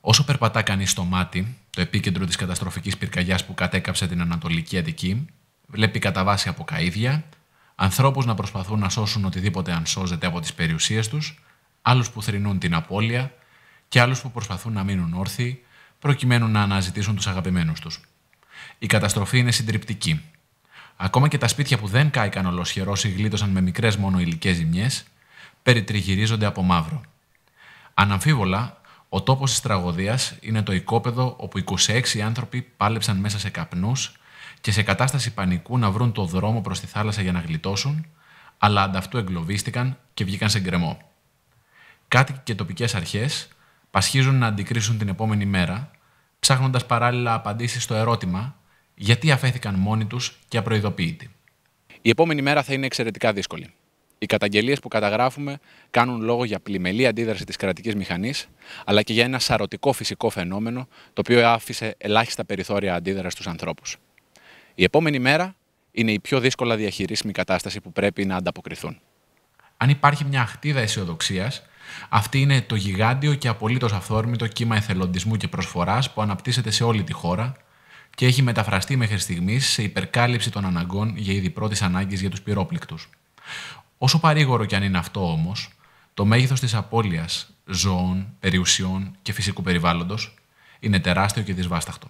Όσο περπατά κανείς στο μάτι, το επίκεντρο της καταστροφικής πυρκαγιάς που κατέκαψε την Ανατολική Αττική, βλέπει κατά βάση από καίδια, ανθρώπους να προσπαθούν να σώσουν οτιδήποτε αν σώζεται από τις περιουσίες τους, άλλους που θρυνούν την απώλεια και άλλους που προσπαθούν να μείνουν όρθιοι προκειμένου να αναζητήσουν τους αγαπημένους τους. Η καταστροφή είναι συντριπτική. Ακόμα και τα σπίτια που δεν κάηκαν ολοσχερός ή γλίτωσαν με μικρές μόνο υλικές ζημιές, περιτριγυρίζονται από μαύρο. Αναμφίβολα, ο τόπος της τραγωδίας είναι το οικόπεδο όπου 26 άνθρωποι πάλεψαν μέσα σε καπνούς και σε κατάσταση πανικού να βρουν το δρόμο προς τη θάλασσα για να γλιτώσουν, αλλά ανταυτού εγκλωβίστηκαν και βγήκαν σε γκρεμό. Κάτοικοι και τοπικές αρχές πασχίζουν να αντικρίσουν την επόμενη μέρα, ψάχνοντας παράλληλα απαντήσεις στο ερώτημα γιατί αφέθηκαν μόνοι τους και απροειδοποίητοι. Η επόμενη μέρα θα είναι εξαιρετικά δύσκολη. Οι καταγγελίες που καταγράφουμε κάνουν λόγο για πλημελή αντίδραση της κρατικής μηχανής, αλλά και για ένα σαρωτικό φυσικό φαινόμενο, το οποίο άφησε ελάχιστα περιθώρια αντίδρασης στους ανθρώπους. Η επόμενη μέρα είναι η πιο δύσκολα διαχειρίσιμη κατάσταση που πρέπει να ανταποκριθούν. Αν υπάρχει μια αχτίδα αισιοδοξίας, αυτή είναι το γιγάντιο και απολύτως αυθόρμητο κύμα εθελοντισμού και προσφοράς που αναπτύσσεται σε όλη τη χώρα και έχει μεταφραστεί μέχρι στιγμής σε υπερκάλυψη των αναγκών για είδη πρώτης ανάγκης για τους πυρόπληκτους. Όσο παρήγορο κι αν είναι αυτό όμως, το μέγεθος της απώλειας ζώων, περιουσιών και φυσικού περιβάλλοντος είναι τεράστιο και δυσβάσταχτο.